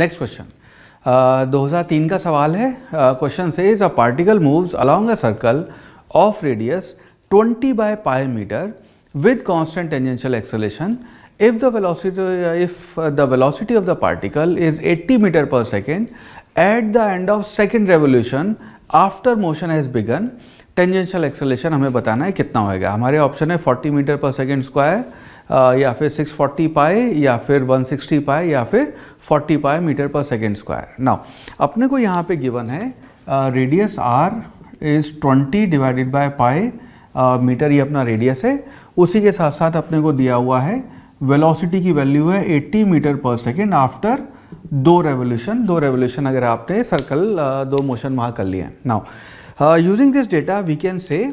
next question uh, दो हजार तीन का सवाल है क्वेश्चन से is a particle move along a circle of radius twenty by pi metre with constant tangential acceleration if the velocity if the velocity of the particle is 80 metre per second at the end of second revolution after motion has begun tangential acceleration हमें बताना है कितना होएगा हमारे option है 40 metre per second square या फिर 640 पाए या फिर 160 पाए या फिर 40 पाए metre per second square now अपने को यहाँ पे गिवन है radius R is 20 divided by pi metre ये अपना रेडियस है उसी के साथ साथ अपने को दिया हुआ है वेलोसिटी की वैल्यू है 80 मीटर पर सेकेंड आफ्टर दो रेवोल्यूशन दो रेवोल्यूशन अगर आपने सर्कल दो मोशन वहाँ कर लिए हैं now using this data we can say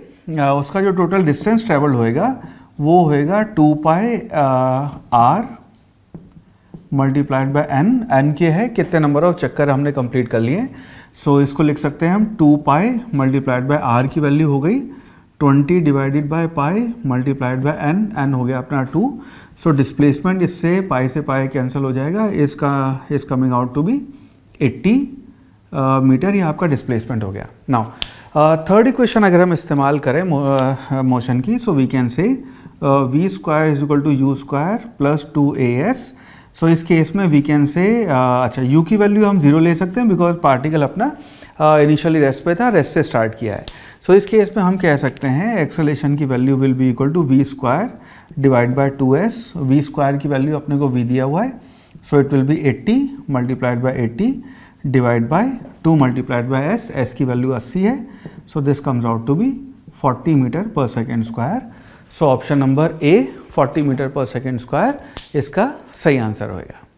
उसका जो टोटल डिस्टेंस ट्रेवल होएगा वो होएगा two pi R multiplied by N N के है कितने नंबर ऑफ चक्कर हमने कंप्लीट कर लिए सो so, इसको लिख सकते हैं हम two pi multiplied by R की वैल्यू हो गई twenty divided by pi multiplied by N N हो गया अपना टू सो डिस्प्लेसमेंट इससे पाई से पाई कैंसिल हो जाएगा इसका is coming out to be eighty metre ये आपका डिस्प्लेसमेंट हो गया नाउ थर्ड इक्वेशन अगर हम इस्तेमाल करें मोशन uh, की so we can say V square is equal to U square plus two A S so इस केस में वी कैन से अच्छा यू की वैल्यू हम जीरो ले सकते हैं बिकॉज पार्टिकल अपना इनिशियली uh, रेस्ट पे था रेस्ट से स्टार्ट किया है सो इस केस में हम कह सकते हैं एक्सेलेशन की value will be equal to V square divide by two S V square की वैल्यू अपने को वी दिया हुआ है so it will be 80 multiplied by eighty divide by two multiplied by S S की वैल्यू 80 है so this comes out to be 40 metre per second square so option number A 40 metre per second square इसका सही answer होगा